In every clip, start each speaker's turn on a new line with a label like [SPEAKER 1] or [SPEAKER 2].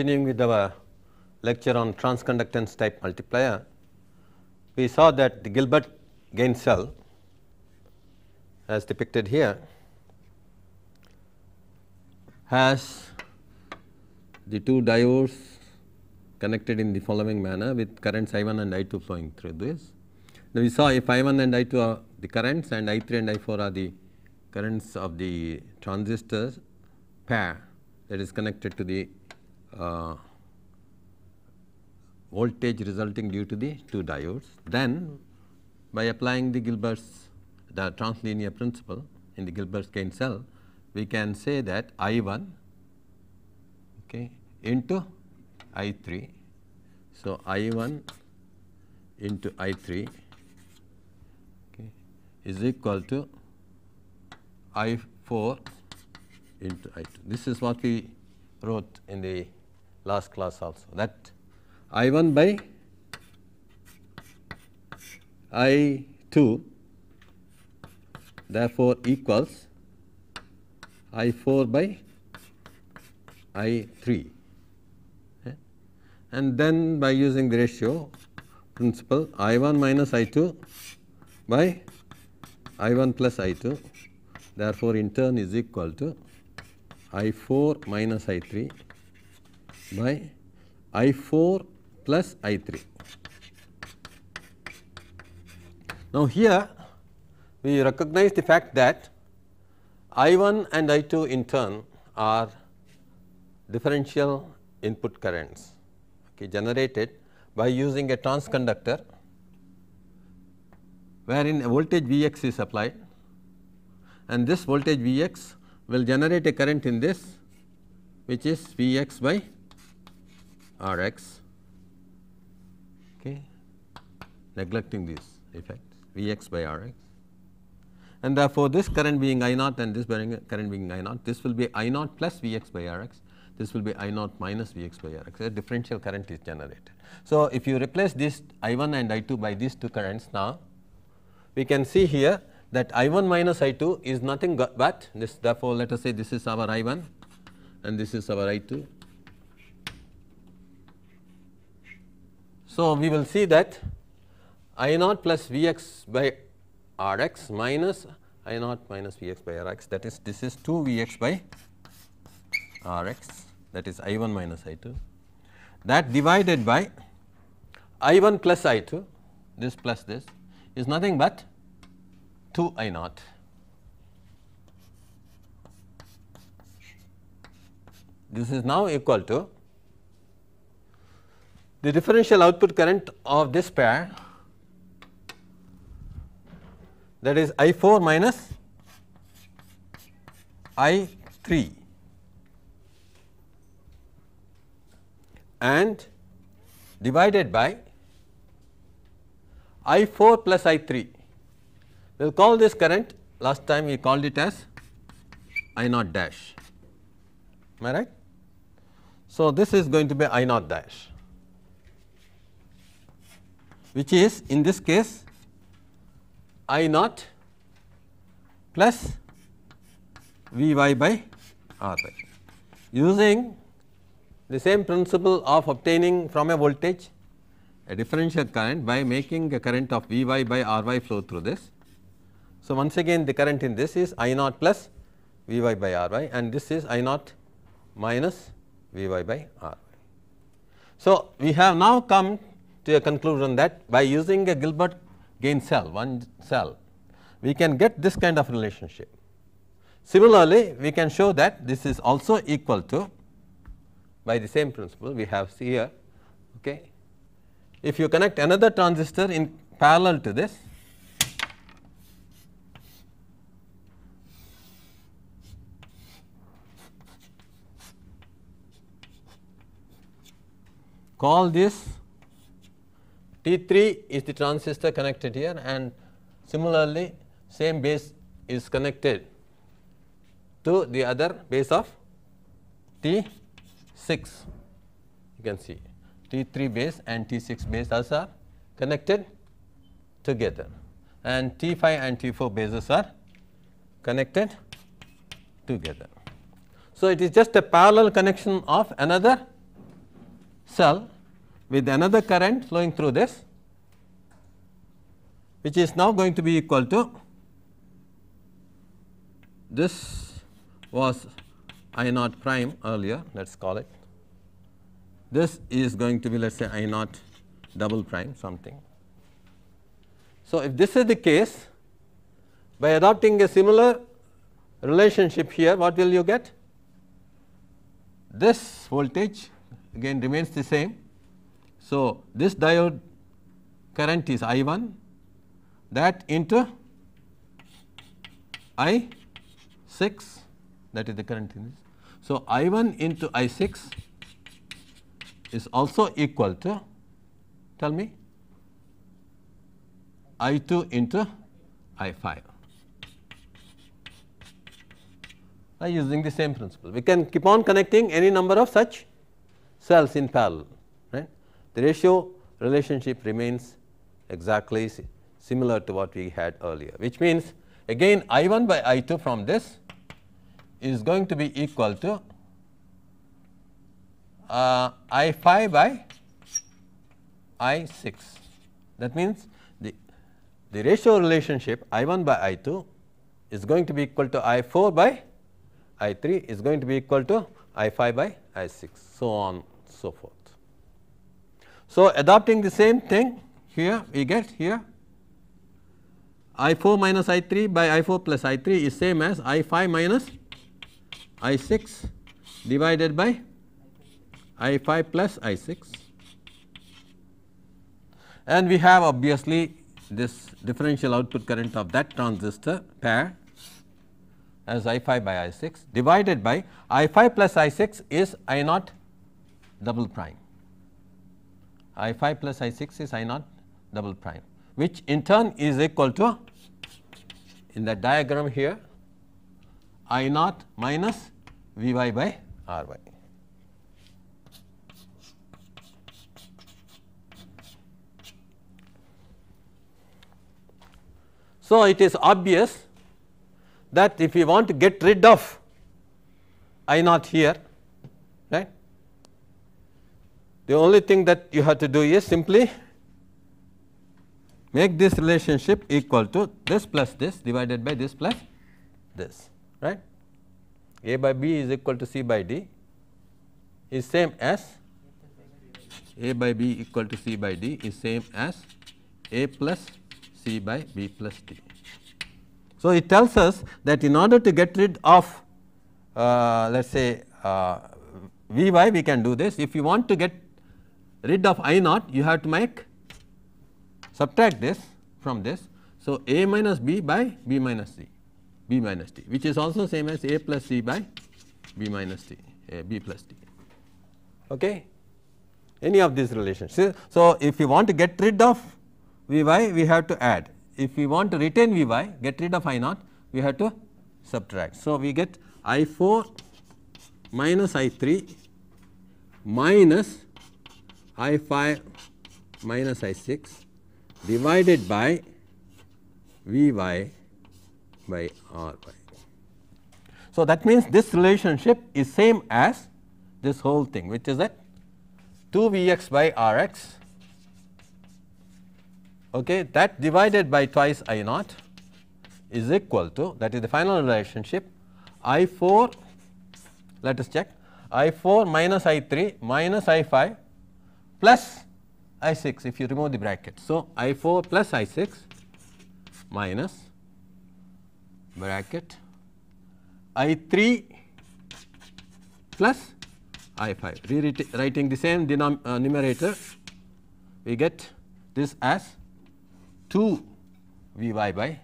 [SPEAKER 1] continuing with our lecture on transconductance type multiplier, we saw that the Gilbert gain cell as depicted here has the two diodes connected in the following manner with currents I 1 and I 2 flowing through this. Now, we saw if I 1 and I 2 are the currents and I 3 and I 4 are the currents of the transistors pair that is connected to the uh, voltage resulting due to the two diodes. Then by applying the Gilbert's the translinear principle in the Gilbert's gain cell, we can say that I1 okay, into I3. So, I1 into I3 okay, is equal to I4 into I2. This is what we wrote in the last class also that I 1 by I 2 therefore equals I 4 by I 3 eh? and then by using the ratio principle I 1 minus I 2 by I 1 plus I 2 therefore in turn is equal to I 4 minus I 3 by I 4 plus I 3. Now, here we recognize the fact that I 1 and I 2 in turn are differential input currents okay, generated by using a transconductor wherein a voltage V x is applied and this voltage V x will generate a current in this which is V x by Rx, okay, neglecting these effects Vx by Rx. And therefore, this current being I naught and this current being I naught, this will be I naught plus Vx by Rx, this will be I naught minus Vx by Rx, a differential current is generated. So, if you replace this I1 and I2 by these two currents now, we can see here that I1 minus I2 is nothing but this therefore, let us say this is our I1 and this is our I2 So, we will see that I naught plus V x by R x minus I naught minus V x by R x that is this is 2 V x by R x that is I 1 minus I 2 that divided by I 1 plus I 2 this plus this is nothing but 2 I naught. This is now equal to the differential output current of this pair that is I 4 minus I 3 and divided by I 4 plus I 3. We will call this current last time we called it as I naught dash am I right. So, this is going to be I naught dash which is in this case I naught plus V y by R y. Using the same principle of obtaining from a voltage a differential current by making a current of V y by R y flow through this. So, once again the current in this is I naught plus V y by R y and this is I naught minus V y by R y. So, we have now come to a conclusion that by using a Gilbert gain cell, one cell, we can get this kind of relationship. Similarly, we can show that this is also equal to by the same principle we have here. Okay. If you connect another transistor in parallel to this, call this T3 is the transistor connected here and similarly same base is connected to the other base of T6 you can see T3 base and T6 base also are connected together and T5 and T4 bases are connected together. So, it is just a parallel connection of another cell with another current flowing through this which is now going to be equal to this was I naught prime earlier let us call it this is going to be let us say I naught double prime something. So, if this is the case by adopting a similar relationship here what will you get? This voltage again remains the same so, this diode current is I 1 that into I 6 that is the current in this. So, I 1 into I 6 is also equal to tell me I 2 into I 5 by using the same principle. We can keep on connecting any number of such cells in parallel the ratio relationship remains exactly similar to what we had earlier, which means again I 1 by I 2 from this is going to be equal to uh, I 5 by I 6. That means, the, the ratio relationship I 1 by I 2 is going to be equal to I 4 by I 3 is going to be equal to I 5 by I 6, so on so forth. So, adopting the same thing here we get here I 4 minus I 3 by I 4 plus I 3 is same as I 5 minus I 6 divided by I 5 plus I 6 and we have obviously this differential output current of that transistor pair as I 5 by I 6 divided by I 5 plus I 6 is I naught double prime. I 5 plus I 6 is I naught double prime which in turn is equal to in the diagram here I naught minus V y by R y. So, it is obvious that if we want to get rid of I naught here the only thing that you have to do is simply make this relationship equal to this plus this divided by this plus this right. A by B is equal to C by D is same as A by B equal to C by D is same as A plus C by B plus D. So, it tells us that in order to get rid of uh, let us say uh, Vy we can do this if you want to get rid of I naught you have to make subtract this from this. So, A minus B by B minus C B minus T which is also same as A plus C by B minus T A B plus T okay any of these relations. So, if you want to get rid of V y we have to add if we want to retain V y get rid of I naught we have to subtract. So, we get I 4 minus I 3 minus I 5 minus I 6 divided by V y by R y. So, that means this relationship is same as this whole thing which is that 2 V x by R x okay, that divided by twice I naught is equal to that is the final relationship I 4 let us check I 4 minus I 3 minus I 5 plus I 6 if you remove the bracket. So, I 4 plus I 6 minus bracket I 3 plus I 5 rewriting the same uh, numerator we get this as 2 V y by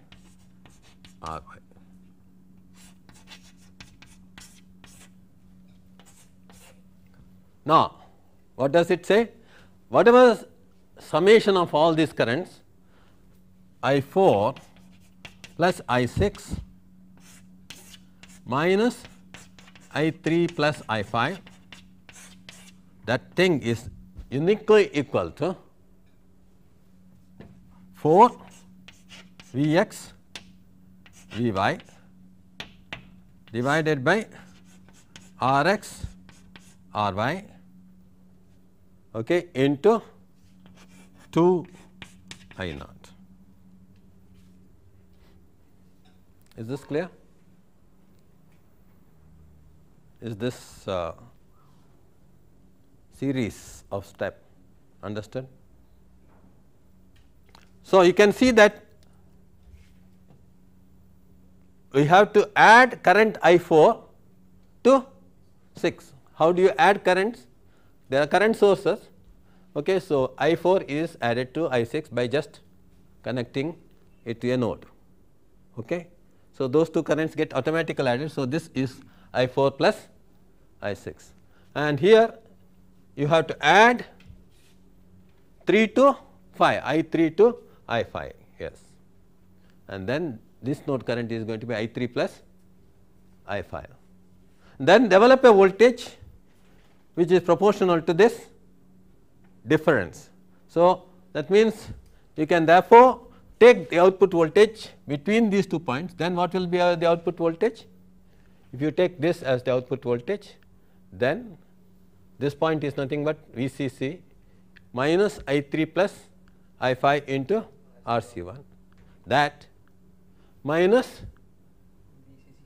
[SPEAKER 1] R y. Now, what does it say? whatever summation of all these currents I 4 plus I 6 minus I 3 plus I 5 that thing is uniquely equal to 4 V x V y divided by R x R y okay, into 2 I naught. Is this clear? Is this uh, series of step understood? So, you can see that we have to add current I 4 to 6. How do you add currents? There are current sources. Okay, so, I 4 is added to I 6 by just connecting it to a node. Okay. So, those two currents get automatically added. So, this is I 4 plus I 6 and here you have to add 3 to 5 I 3 to I 5 yes and then this node current is going to be I 3 plus I 5. Then develop a voltage which is proportional to this difference. So, that means you can therefore take the output voltage between these two points then what will be uh, the output voltage? If you take this as the output voltage then this point is nothing but VCC minus I 3 plus I 5 into R C 1 that minus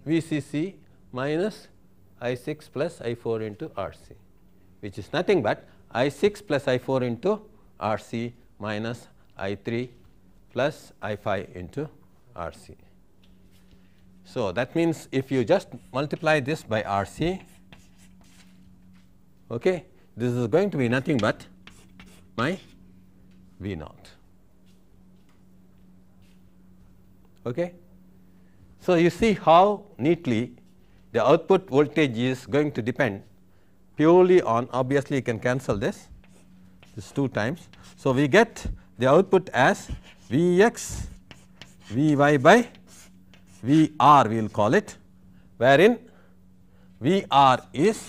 [SPEAKER 1] VCC minus I 6 plus I 4 into R C which is nothing but I 6 plus I 4 into R c minus I 3 plus I 5 into R c. So, that means, if you just multiply this by R c, okay, this is going to be nothing but my V naught. Okay. So, you see how neatly the output voltage is going to depend purely on obviously you can cancel this, this is 2 times. So, we get the output as V x V y by V r we will call it wherein V r is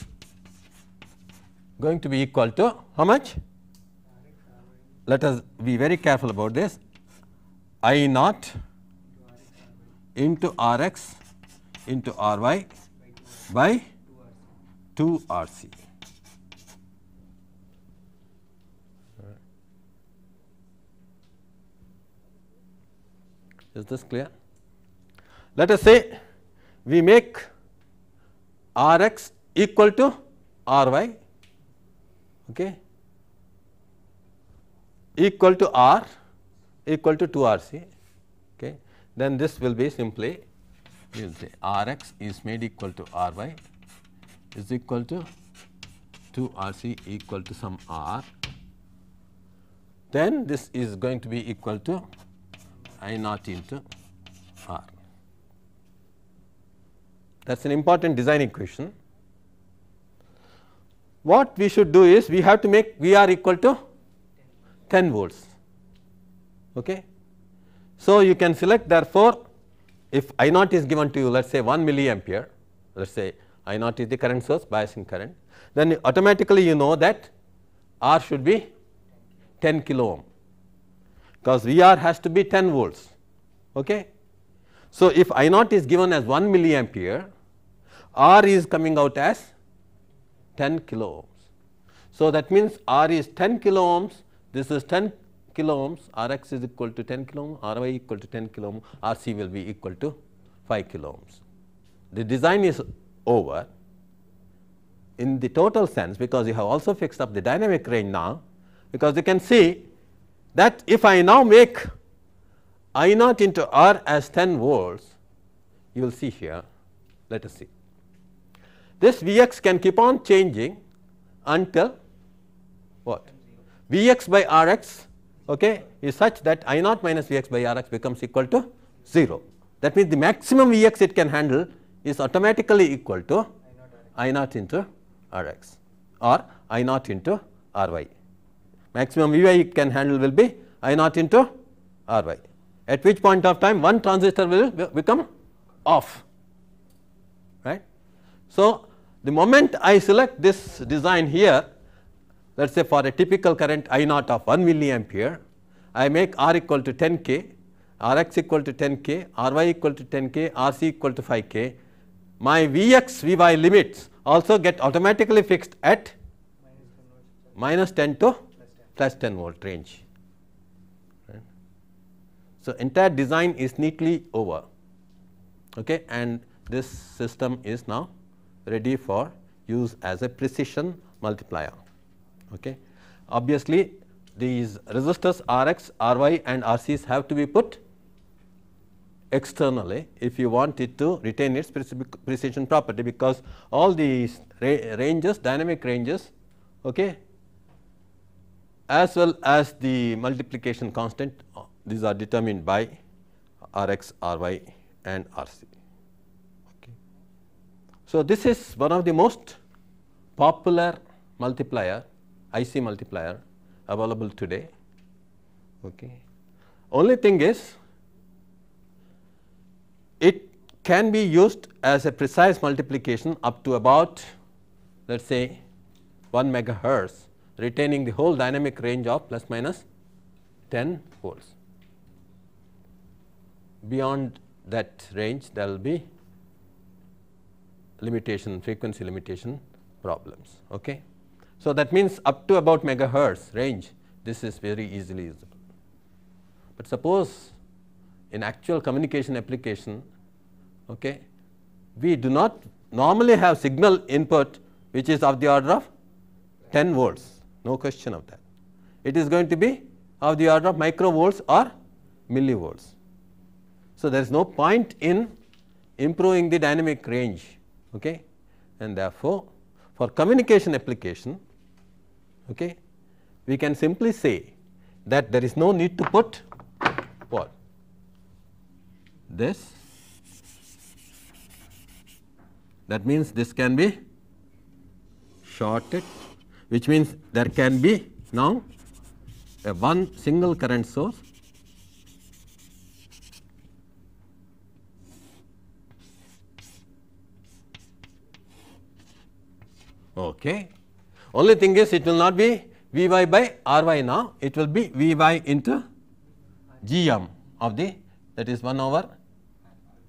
[SPEAKER 1] going to be equal to how much? Let us be very careful about this I naught into R x into R y by 2 R c. Is this clear? Let us say we make R x equal to R y okay, equal to R equal to 2 R c. Okay. Then this will be simply we will say R x is made equal to R y is equal to 2 R c equal to some R. Then this is going to be equal to I naught into R. That is an important design equation. What we should do is we have to make VR equal to 10 volts. Okay. So, you can select therefore, if I naught is given to you let us say 1 milliampere let us say I naught is the current source biasing current then automatically you know that R should be 10 kilo ohm because VR has to be 10 volts. Okay? So, if I naught is given as 1 milliampere, R is coming out as 10 kilo ohms. So, that means R is 10 kilo ohms, this is 10 kilo ohms, Rx is equal to 10 kilo ohms, Ry equal to 10 kilo ohms, Rc will be equal to 5 kilo ohms. The design is over in the total sense because you have also fixed up the dynamic range now because you can see that if I now make I naught into R as 10 volts, you will see here, let us see. This V x can keep on changing until what? V x by R x okay, is such that I naught minus V x by R x becomes equal to 0. That means, the maximum V x it can handle is automatically equal to I naught into R x or I naught into R y maximum V y can handle will be I naught into R y at which point of time one transistor will become off right. So, the moment I select this design here let us say for a typical current I naught of 1 milliampere I make R equal to 10 k RX equal to 10 k R y equal to 10 k RC equal to 5 k my V x V y limits also get automatically fixed at minus 10 to plus 10 volt range. Right. So, entire design is neatly over okay, and this system is now ready for use as a precision multiplier. Okay. Obviously, these resistors Rx, Ry and Rcs have to be put externally if you want it to retain its precision property because all these ranges, dynamic ranges okay, as well as the multiplication constant uh, these are determined by R x, R y and R c. Okay. So, this is one of the most popular multiplier IC multiplier available today. Okay. Only thing is it can be used as a precise multiplication up to about let us say 1 megahertz retaining the whole dynamic range of plus minus 10 volts. Beyond that range there will be limitation frequency limitation problems. Okay. So, that means up to about megahertz range this is very easily usable. But suppose in actual communication application okay, we do not normally have signal input which is of the order of 10 volts no question of that. It is going to be of the order of microvolts or millivolts. So, there is no point in improving the dynamic range okay? and therefore, for communication application okay, we can simply say that there is no need to put what this that means this can be shorted which means there can be now a one single current source okay only thing is it will not be V y by R y now, it will be V y into G m of the that is 1 over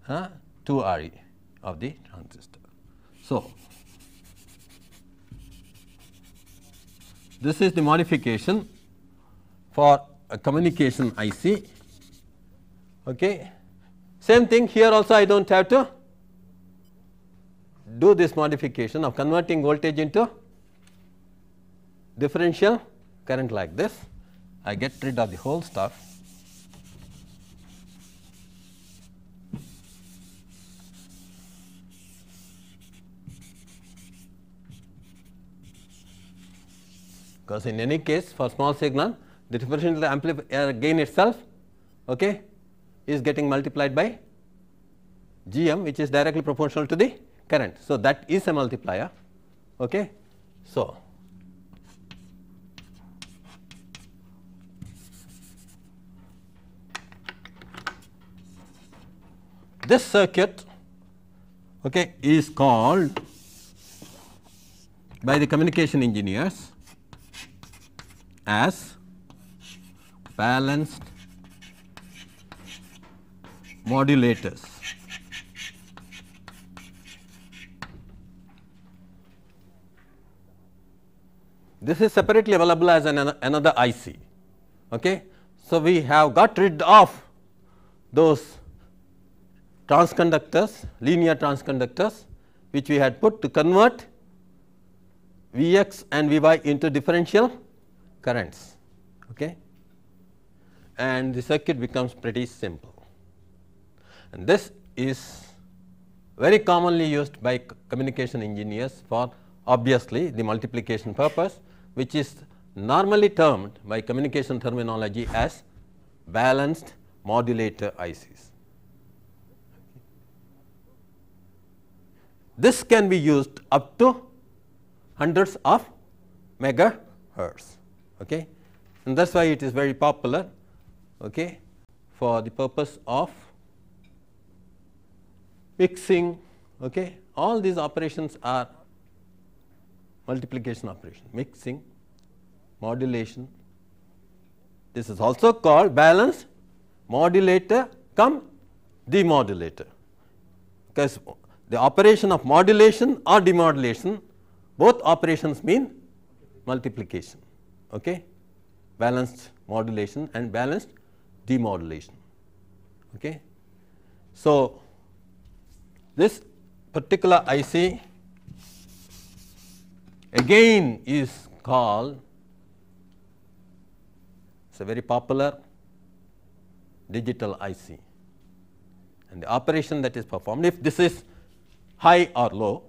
[SPEAKER 1] uh, 2 R e of the transistor. So, This is the modification for a communication IC. Okay. Same thing here also I do not have to do this modification of converting voltage into differential current like this. I get rid of the whole stuff. because in any case for small signal the differential amplifier gain itself okay, is getting multiplied by gm which is directly proportional to the current. So, that is a multiplier. Okay. So, this circuit okay, is called by the communication engineers as balanced modulators. This is separately available as an, another IC. Okay? So, we have got rid of those transconductors, linear transconductors which we had put to convert Vx and Vy into differential currents okay and the circuit becomes pretty simple and this is very commonly used by communication engineers for obviously the multiplication purpose which is normally termed by communication terminology as balanced modulator ICs. This can be used up to hundreds of megahertz okay and that's why it is very popular okay for the purpose of mixing okay all these operations are multiplication operation mixing modulation this is also called balance modulator come demodulator because the operation of modulation or demodulation both operations mean multiplication okay, balanced modulation and balanced demodulation. Okay. So, this particular IC again is called it is a very popular digital IC and the operation that is performed if this is high or low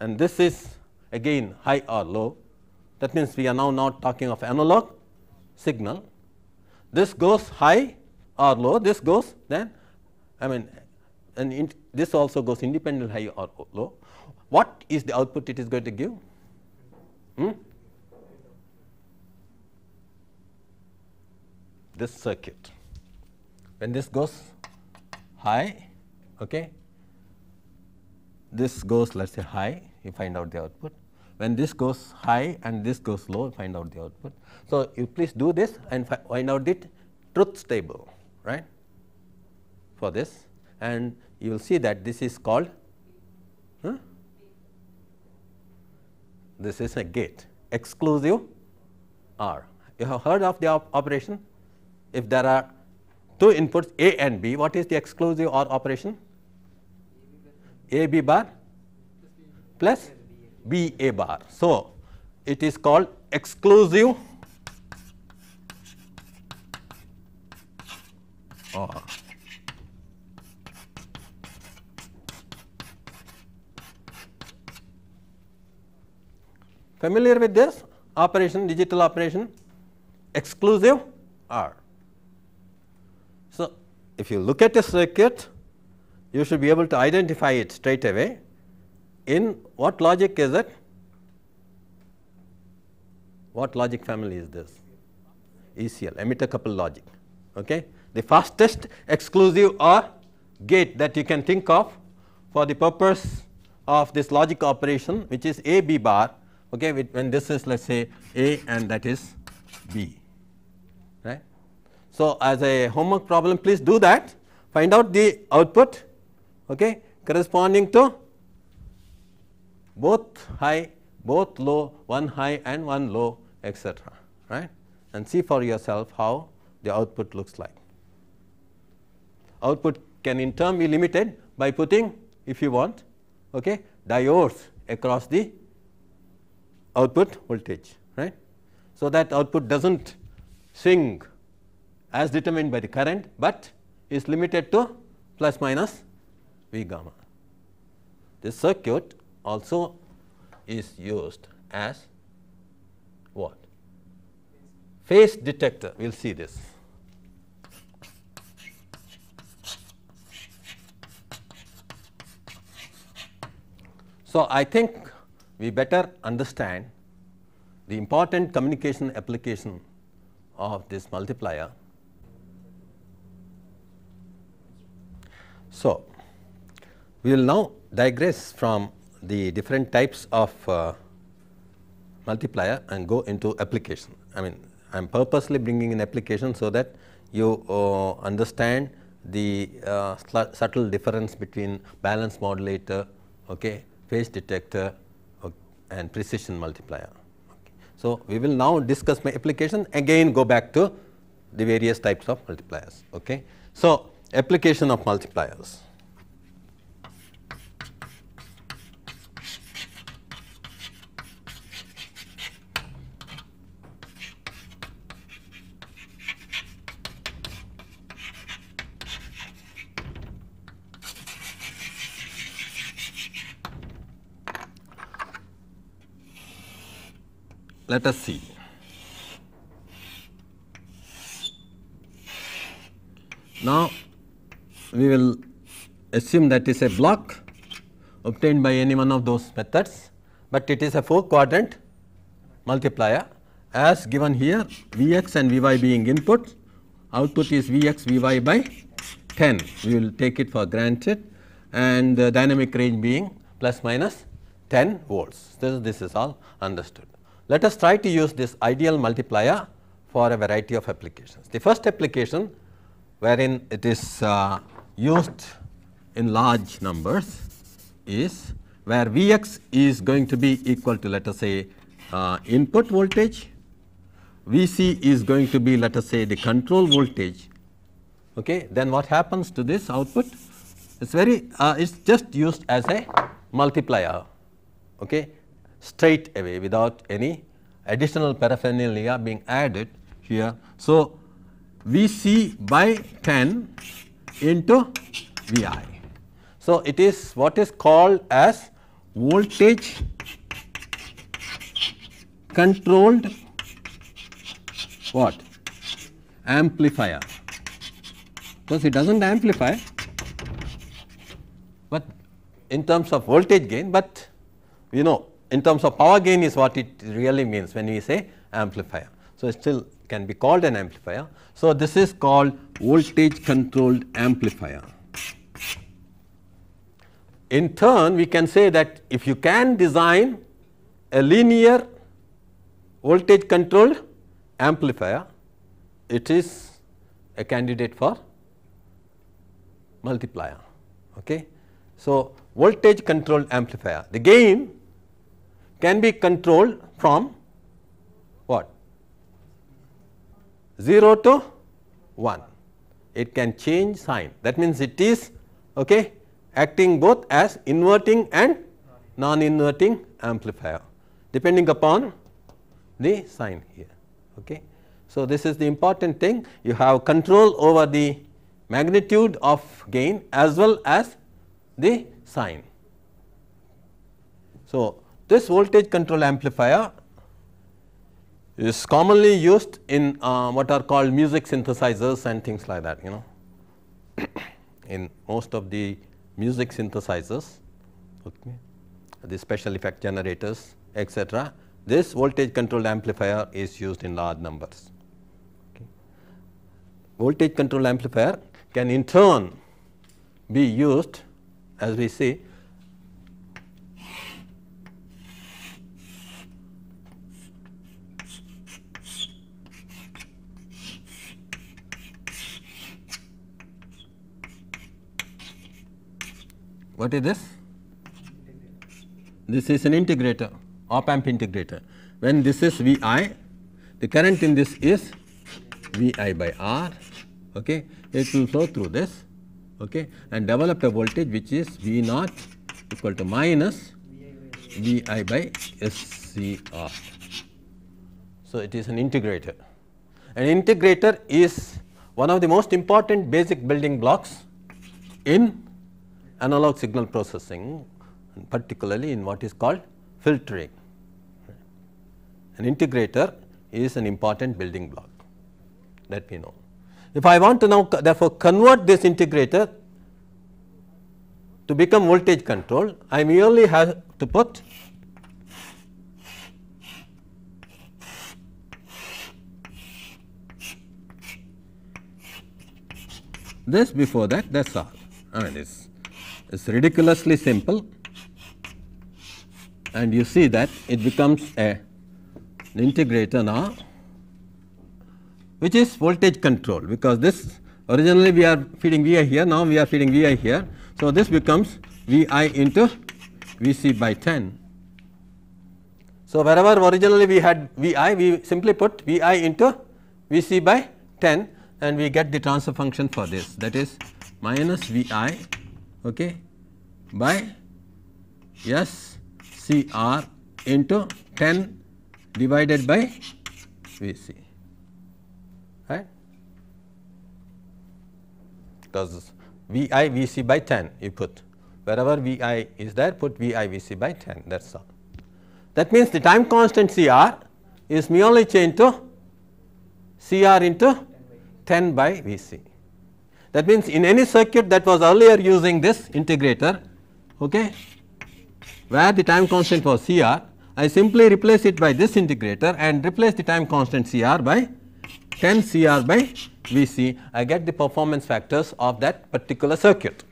[SPEAKER 1] and this is again high or low that means we are now not talking of analog signal. This goes high or low, this goes then I mean and this also goes independent high or low. What is the output it is going to give? Hmm? This circuit. When this goes high, okay, this goes let us say high, you find out the output when this goes high and this goes low, find out the output. So you please do this and find out the truth table, right, for this. And you will see that this is called, huh? this is a gate, exclusive R. You have heard of the op operation? If there are two inputs A and B, what is the exclusive OR operation? A B bar plus B A bar. So, it is called exclusive or ah. familiar with this operation digital operation exclusive or. So, if you look at a circuit you should be able to identify it straight away in what logic is it? What logic family is this? ECL, emitter couple logic. Okay? The fastest exclusive or gate that you can think of for the purpose of this logic operation which is A B bar okay, when this is let us say A and that is B. Right? So, as a homework problem please do that find out the output okay, corresponding to both high, both low, one high and one low etc. right and see for yourself how the output looks like. Output can in turn be limited by putting if you want okay, diodes across the output voltage right. So, that output does not swing as determined by the current, but is limited to plus minus V gamma. This circuit also is used as what? Face detector, we will see this. So, I think we better understand the important communication application of this multiplier. So, we will now digress from the different types of uh, multiplier and go into application. I mean, I am purposely bringing in application so that you uh, understand the uh, subtle difference between balance modulator, okay, phase detector okay, and precision multiplier. Okay. So, we will now discuss my application again go back to the various types of multipliers. Okay. So, application of multipliers. Let us see. Now, we will assume that is a block obtained by any one of those methods, but it is a 4 quadrant multiplier as given here V x and V y being inputs, output is Vx Vy by 10. We will take it for granted and the dynamic range being plus minus 10 volts. This, this is all understood. Let us try to use this ideal multiplier for a variety of applications. The first application wherein it is uh, used in large numbers is where V x is going to be equal to let us say uh, input voltage, V c is going to be let us say the control voltage, okay. then what happens to this output? It is very, uh, it is just used as a multiplier. Okay straight away without any additional paraphernalia being added here. So, VC by 10 into VI. So, it is what is called as voltage controlled what amplifier because it does not amplify but in terms of voltage gain, but you know in terms of power gain is what it really means when we say amplifier. So, it still can be called an amplifier. So, this is called voltage controlled amplifier. In turn, we can say that if you can design a linear voltage controlled amplifier, it is a candidate for multiplier. Okay. So, voltage controlled amplifier, the gain can be controlled from what 0 to 1 it can change sign that means it is okay acting both as inverting and non inverting amplifier depending upon the sign here okay so this is the important thing you have control over the magnitude of gain as well as the sign so this voltage control amplifier is commonly used in uh, what are called music synthesizers and things like that, you know, in most of the music synthesizers, okay, the special effect generators, etc. This voltage control amplifier is used in large numbers. Okay. Voltage control amplifier can in turn be used as we see What is this? This is an integrator, op amp integrator. When this is V i, the current in this is V i by R, okay. it will flow through this okay, and develop a voltage which is V naught equal to minus V i by S C R. So, it is an integrator. An integrator is one of the most important basic building blocks in analog signal processing particularly in what is called filtering. An integrator is an important building block that we know. If I want to now therefore convert this integrator to become voltage control, I merely have to put this before that that is all I mean it is is ridiculously simple and you see that it becomes a an integrator now which is voltage control because this originally we are feeding Vi here now we are feeding Vi here. So, this becomes Vi into Vc by 10. So, wherever originally we had Vi we simply put Vi into Vc by 10 and we get the transfer function for this that is minus Vi okay, by S C R into 10 divided by V C right because V i V C by 10 you put wherever V i is there put V i V C by 10 that is all. That means, the time constant C r is merely changed to C r into 10 by V c. That means, in any circuit that was earlier using this integrator, okay, where the time constant was CR, I simply replace it by this integrator and replace the time constant CR by 10 CR by VC, I get the performance factors of that particular circuit.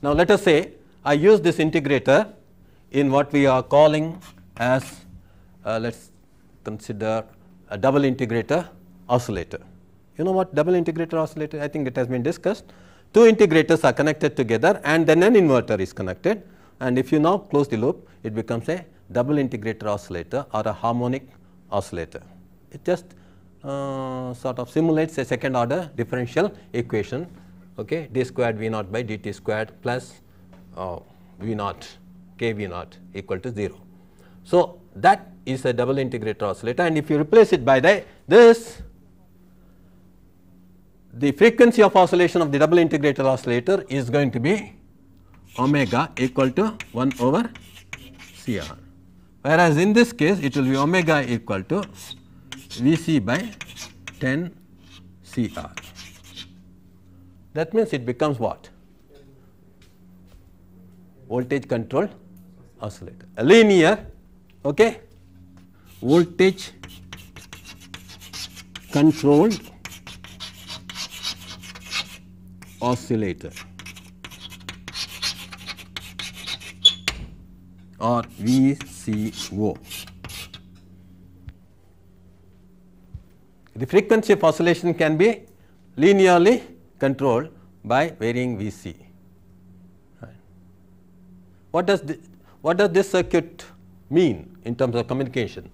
[SPEAKER 1] Now, let us say I use this integrator in what we are calling as uh, let us consider a double integrator oscillator. You know what double integrator oscillator I think it has been discussed. Two integrators are connected together and then an inverter is connected and if you now close the loop it becomes a double integrator oscillator or a harmonic oscillator. It just uh, sort of simulates a second order differential equation okay, d squared v naught by dt squared plus uh, v naught k v naught equal to 0. So, that is a double integrator oscillator and if you replace it by the, this the frequency of oscillation of the double integrator oscillator is going to be omega equal to 1 over CR. Whereas in this case, it will be omega equal to VC by 10 CR. That means it becomes what? Voltage controlled oscillator, a linear okay, voltage controlled oscillator or VCO. The frequency of oscillation can be linearly controlled by varying VC. What does the, what does this circuit mean in terms of communication?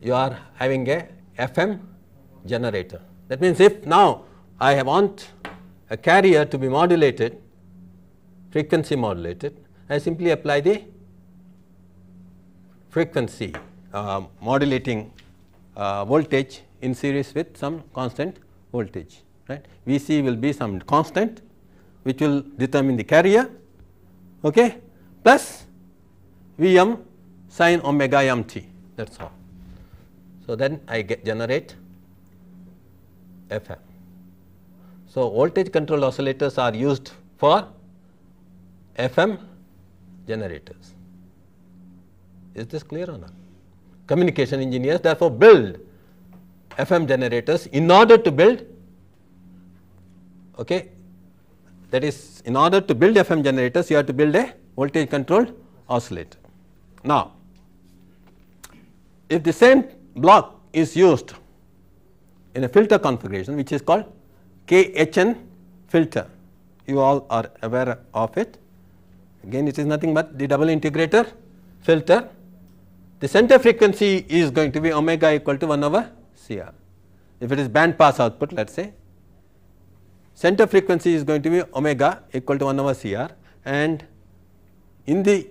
[SPEAKER 1] You are having a FM generator. That means, if now I want a carrier to be modulated, frequency modulated, I simply apply the frequency uh, modulating uh, voltage in series with some constant voltage. Right? V c will be some constant which will determine the carrier okay, plus V m sine omega m t that is all. So, then I get generate FM. So, voltage control oscillators are used for FM generators. Is this clear or not? Communication engineers therefore build FM generators in order to build okay that is in order to build FM generators you have to build a voltage controlled oscillator. Now, if the same block is used in a filter configuration which is called KHN filter. You all are aware of it. Again, it is nothing but the double integrator filter. The center frequency is going to be omega equal to 1 over CR. If it is band pass output, let us say center frequency is going to be omega equal to 1 over CR and in the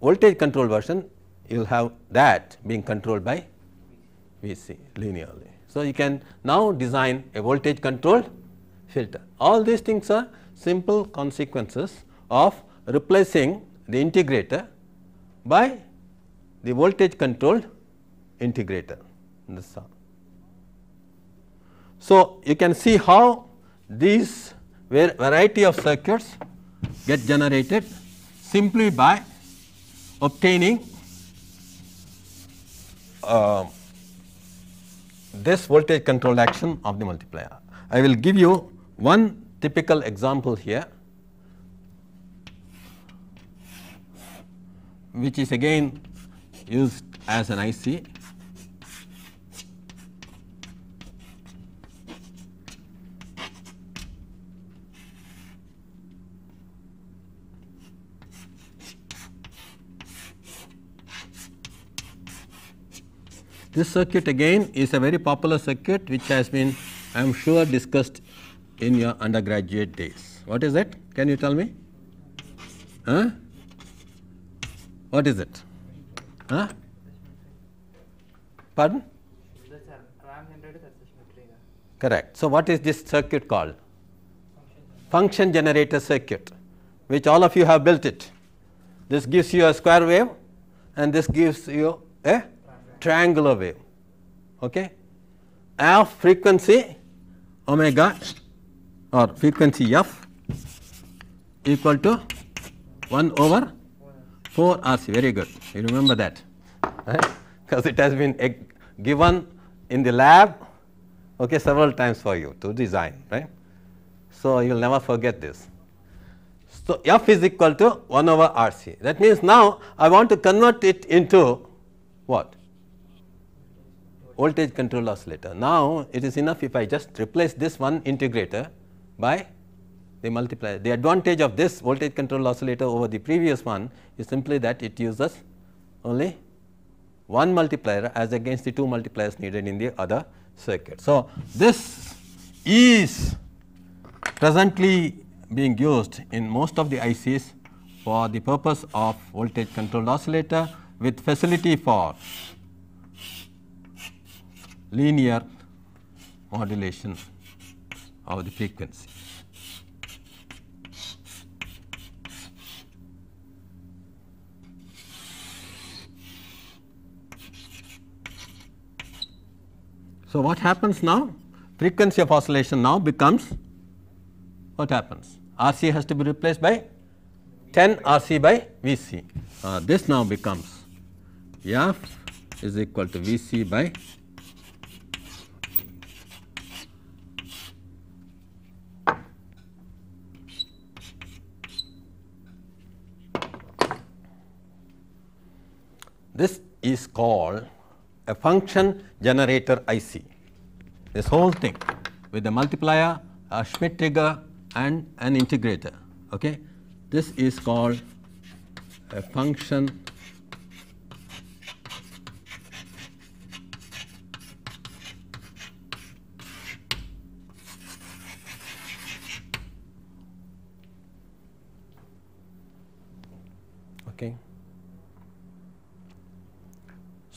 [SPEAKER 1] voltage control version you will have that being controlled by VC linearly. So, you can now design a voltage controlled filter. All these things are simple consequences of replacing the integrator by the voltage controlled integrator. This So, you can see how these variety of circuits get generated simply by obtaining uh, this voltage controlled action of the multiplier. I will give you one typical example here which is again used as an IC This circuit again is a very popular circuit which has been I am sure discussed in your undergraduate days. What is it? Can you tell me? Huh? What is it? Huh? Pardon? Correct. So, what is this circuit called? Function generator circuit, which all of you have built it. This gives you a square wave and this gives you a triangular wave okay F frequency omega or frequency f equal to 1 over 4 RC very good you remember that right because it has been given in the lab okay several times for you to design right so you will never forget this so f is equal to 1 over RC that means now I want to convert it into what voltage control oscillator. Now, it is enough if I just replace this one integrator by the multiplier. The advantage of this voltage control oscillator over the previous one is simply that it uses only one multiplier as against the two multipliers needed in the other circuit. So, this is presently being used in most of the ICs for the purpose of voltage control oscillator with facility for linear modulation of the frequency. So, what happens now? Frequency of oscillation now becomes what happens? RC has to be replaced by 10 RC by VC. Uh, this now becomes F is equal to VC by This is called a function generator IC. This whole thing with the multiplier, a Schmidt trigger and an integrator. Okay? This is called a function okay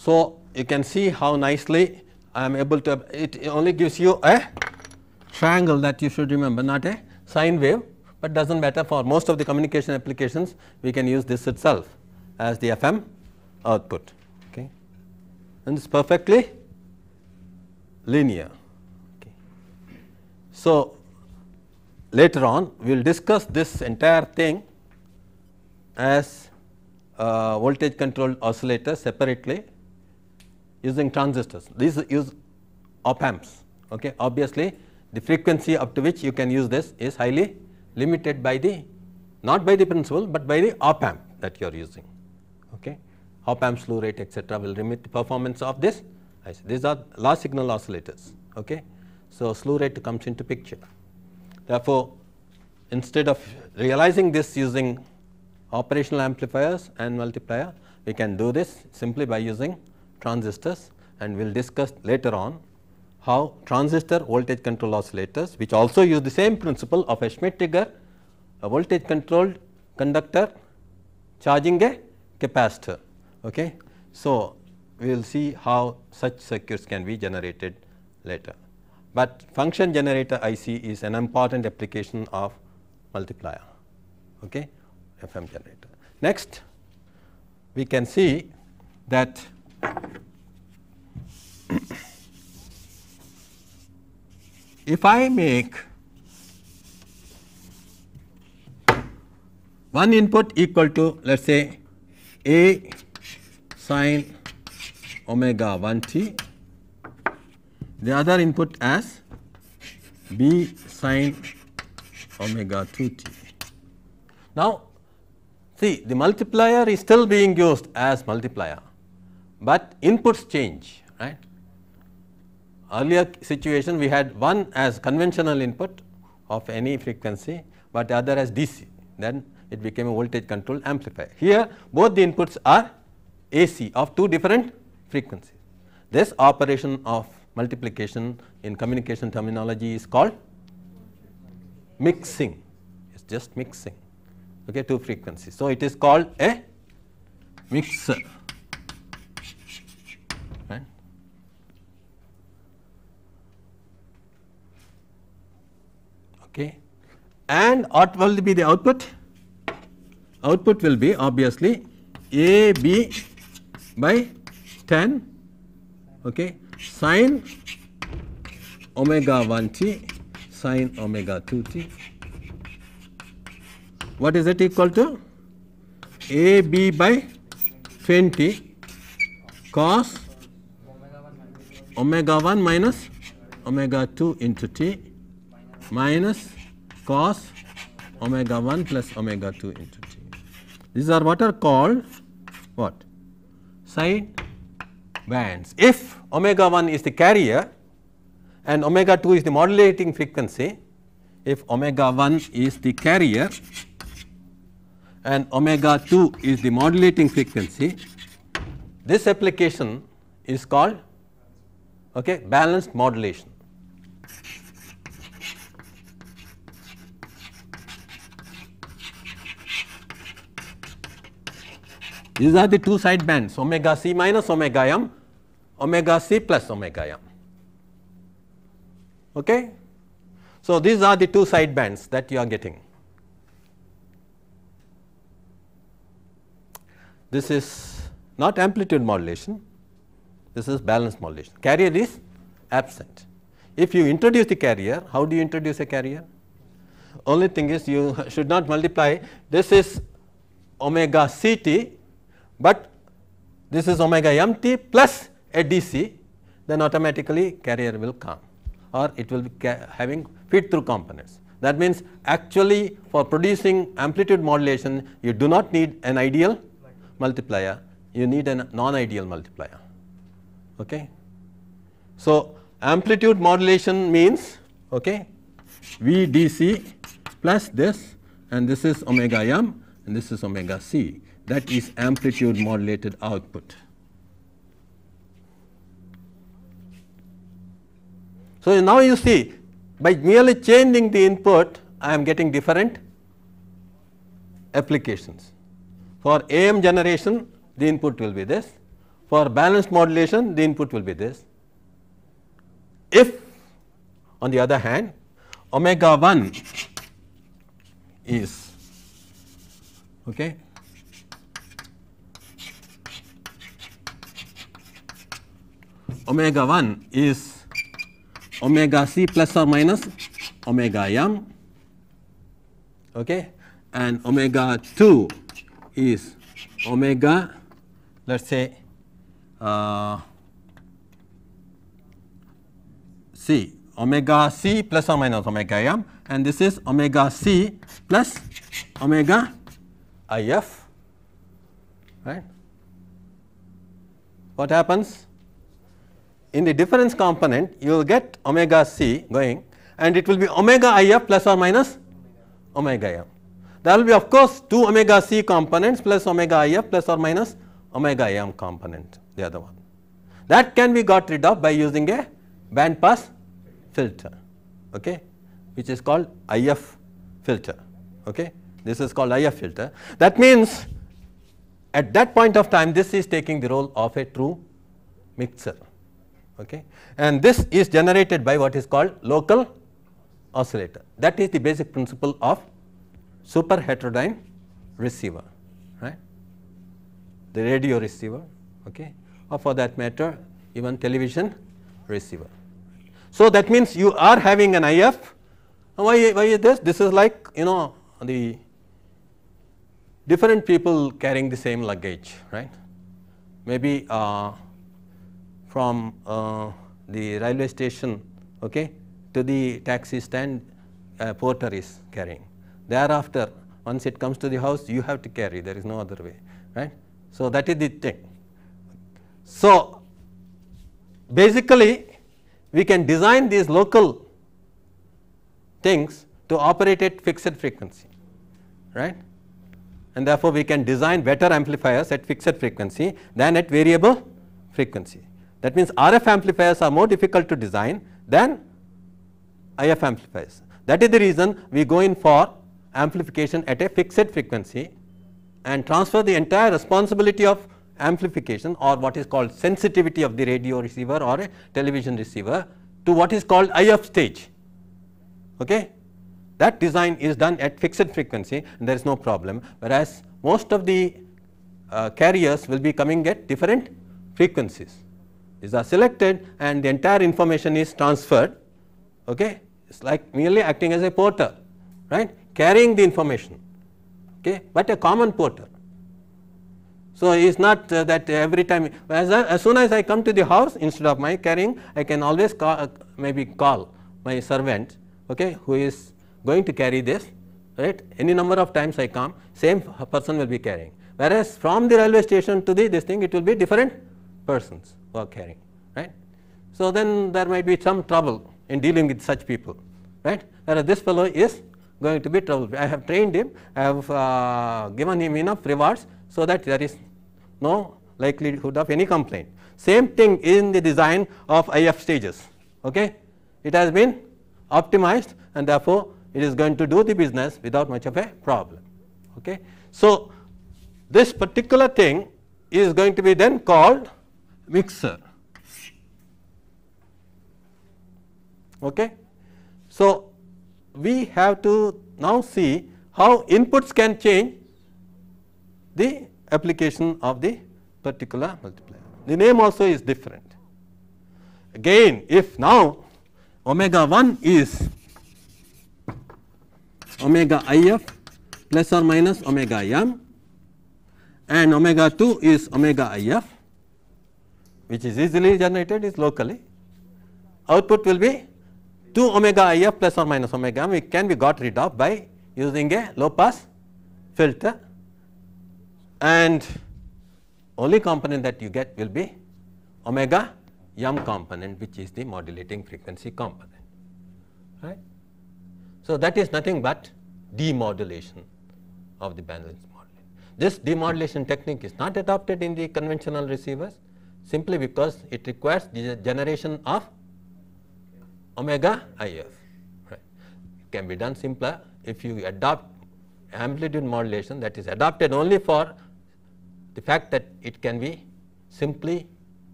[SPEAKER 1] so, you can see how nicely I am able to, it only gives you a triangle that you should remember not a sine wave, but does not matter for most of the communication applications we can use this itself as the FM output okay. and it is perfectly linear. Okay. So, later on we will discuss this entire thing as uh, voltage controlled oscillator separately using transistors. These use op amps. Okay? Obviously, the frequency up to which you can use this is highly limited by the not by the principle, but by the op amp that you are using. Okay? Op amp slew rate etc., will limit the performance of this. I see. These are low signal oscillators. Okay? So, slew rate comes into picture. Therefore, instead of realizing this using operational amplifiers and multiplier, we can do this simply by using transistors and we will discuss later on how transistor voltage control oscillators which also use the same principle of a Schmitt-Trigger a voltage controlled conductor charging a capacitor. Okay. So, we will see how such circuits can be generated later, but function generator IC is an important application of multiplier okay, FM generator. Next, we can see that if I make one input equal to let us say A sine omega 1 t, the other input as B sine omega 2 t. Now, see the multiplier is still being used as multiplier but inputs change right. Earlier situation we had one as conventional input of any frequency, but the other as DC then it became a voltage control amplifier. Here both the inputs are AC of two different frequencies. This operation of multiplication in communication terminology is called mixing, it is just mixing okay, two frequencies. So, it is called a mixer. okay. And what will be the output? Output will be obviously A B by 10 okay, sine omega 1 t sine omega 2 t. What is it equal to? A b by 20 cos omega 1 minus omega 2 into t minus cos omega 1 plus omega 2 into t. These are what are called what side bands. If omega 1 is the carrier and omega 2 is the modulating frequency, if omega 1 is the carrier and omega 2 is the modulating frequency, this application is called okay, balanced modulation. These are the two side bands omega c minus omega m, omega c plus omega m. Okay? So, these are the two side bands that you are getting. This is not amplitude modulation, this is balance modulation. Carrier is absent. If you introduce the carrier, how do you introduce a carrier? Only thing is you should not multiply this is omega c t but this is omega mt plus a d c, then automatically carrier will come or it will be having feed through components. That means actually for producing amplitude modulation you do not need an ideal multiplier, you need a non-ideal multiplier. Okay. So, amplitude modulation means okay, v d c plus this and this is omega m and this is omega c. That is amplitude modulated output. So now you see by merely changing the input I am getting different applications. For AM generation the input will be this, for balanced modulation the input will be this. If on the other hand omega 1 is okay, omega 1 is omega c plus or minus omega m okay and omega 2 is omega let's say uh, c omega c plus or minus omega m and this is omega c plus omega if right what happens in the difference component you will get omega c going and it will be omega i f plus or minus omega m. There will be of course two omega c components plus omega i f plus or minus omega m component the other one. That can be got rid of by using a band pass filter okay, which is called i f filter. Okay. This is called i f filter. That means at that point of time this is taking the role of a true mixer okay. and this is generated by what is called local oscillator that is the basic principle of super heterodyne receiver right the radio receiver okay or for that matter even television receiver so that means you are having an if why why is this this is like you know the different people carrying the same luggage right maybe uh, from uh, the railway station okay, to the taxi stand uh, porter is carrying. Thereafter once it comes to the house you have to carry there is no other way right. So, that is the thing. So, basically we can design these local things to operate at fixed frequency right and therefore, we can design better amplifiers at fixed frequency than at variable frequency. That means, RF amplifiers are more difficult to design than IF amplifiers. That is the reason we go in for amplification at a fixed frequency and transfer the entire responsibility of amplification or what is called sensitivity of the radio receiver or a television receiver to what is called IF stage. Okay? That design is done at fixed frequency and there is no problem whereas most of the uh, carriers will be coming at different frequencies is are selected and the entire information is transferred okay it's like merely acting as a porter right carrying the information okay but a common porter so it's not uh, that every time as, I, as soon as i come to the house instead of my carrying i can always call, uh, maybe call my servant okay who is going to carry this right any number of times i come same person will be carrying whereas from the railway station to the this thing it will be different persons work caring, right. So, then there might be some trouble in dealing with such people, right. Whereas, this fellow is going to be trouble. I have trained him, I have uh, given him enough rewards, so that there is no likelihood of any complaint. Same thing in the design of IF stages. Okay? It has been optimized and therefore, it is going to do the business without much of a problem. Okay? So, this particular thing is going to be then called mixer. Okay. So, we have to now see how inputs can change the application of the particular multiplier. The name also is different. Again, if now omega 1 is omega if plus or minus omega m and omega 2 is omega if which is easily generated is locally output will be 2 omega if plus or minus omega we can be got rid of by using a low pass filter and only component that you get will be omega m component which is the modulating frequency component right. So, that is nothing but demodulation of the bandwidth modulation. This demodulation technique is not adopted in the conventional receivers simply because it requires the generation of omega if. Right. It can be done simpler if you adopt amplitude modulation that is adopted only for the fact that it can be simply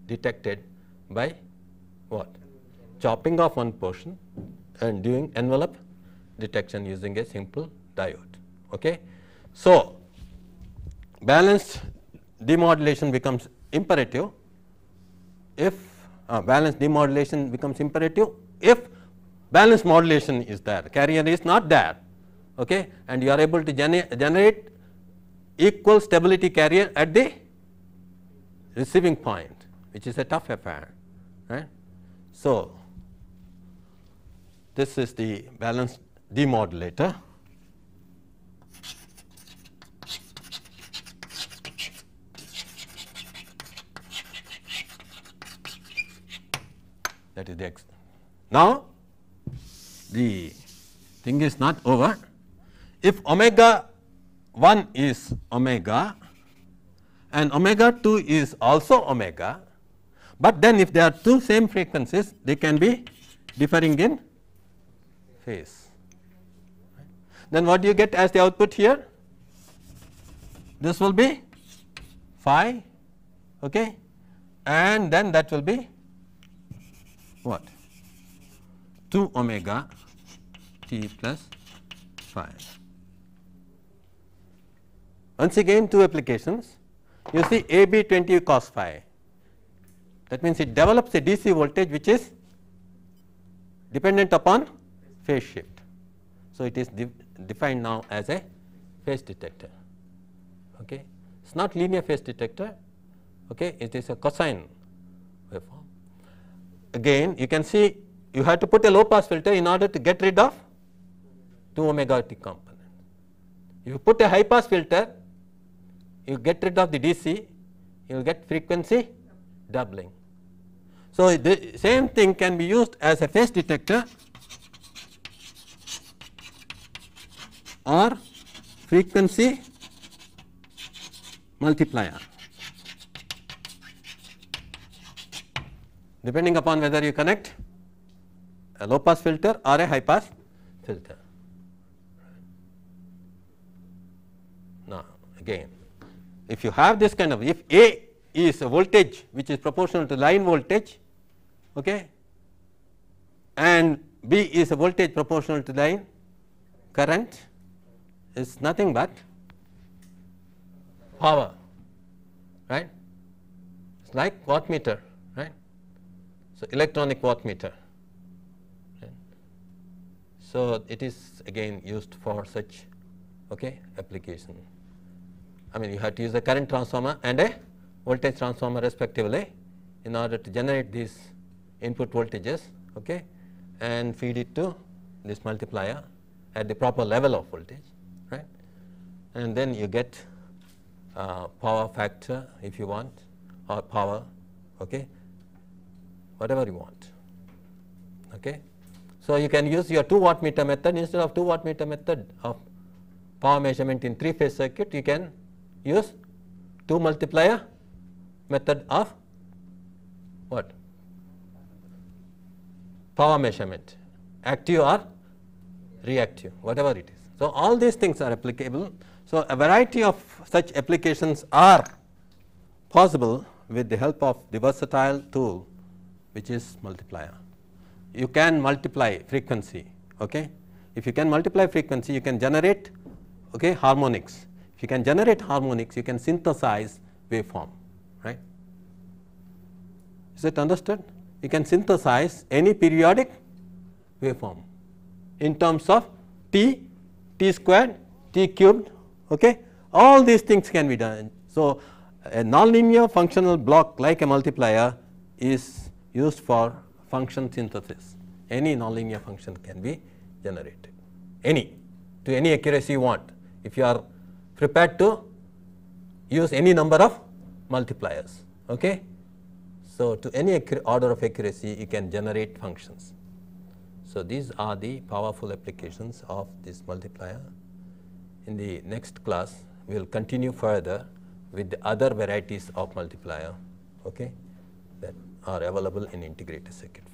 [SPEAKER 1] detected by what? Chopping off one portion and doing envelope detection using a simple diode. Okay. So, balanced demodulation becomes imperative if uh, balance demodulation becomes imperative if balance modulation is there carrier is not there okay and you are able to gener generate equal stability carrier at the receiving point which is a tough affair right so this is the balance demodulator that is the x. Now, the thing is not over. If omega 1 is omega and omega 2 is also omega, but then if they are two same frequencies, they can be differing in phase. Then what do you get as the output here? This will be phi okay, and then that will be what 2 omega t plus phi. Once again two applications you see AB 20 cos phi that means it develops a DC voltage which is dependent upon phase shift. So, it is de defined now as a phase detector. Okay. It is not linear phase detector, okay. it is a cosine waveform again you can see you have to put a low pass filter in order to get rid of 2 omega t component. If you put a high pass filter, you get rid of the DC, you get frequency doubling. So, the same thing can be used as a phase detector or frequency multiplier. depending upon whether you connect a low pass filter or a high pass filter. Now, again if you have this kind of if A is a voltage which is proportional to line voltage okay, and B is a voltage proportional to line current is nothing but power right it is like watt meter so, electronic wattmeter. So, it is again used for such okay, application. I mean you have to use a current transformer and a voltage transformer respectively in order to generate these input voltages okay, and feed it to this multiplier at the proper level of voltage right and then you get uh, power factor if you want or power okay whatever you want. Okay. So, you can use your 2 watt meter method instead of 2 watt meter method of power measurement in 3 phase circuit you can use 2 multiplier method of what power measurement active or reactive whatever it is. So, all these things are applicable. So, a variety of such applications are possible with the help of the versatile tool which is multiplier. You can multiply frequency. Okay? If you can multiply frequency, you can generate okay, harmonics. If you can generate harmonics, you can synthesize waveform. Right? Is it understood? You can synthesize any periodic waveform in terms of t, t squared, t cubed. Okay? All these things can be done. So, a nonlinear functional block like a multiplier is used for function synthesis. Any nonlinear function can be generated, any to any accuracy you want. If you are prepared to use any number of multipliers. Okay? So, to any order of accuracy you can generate functions. So, these are the powerful applications of this multiplier. In the next class, we will continue further with the other varieties of multiplier. Okay? are available in integrated circuit.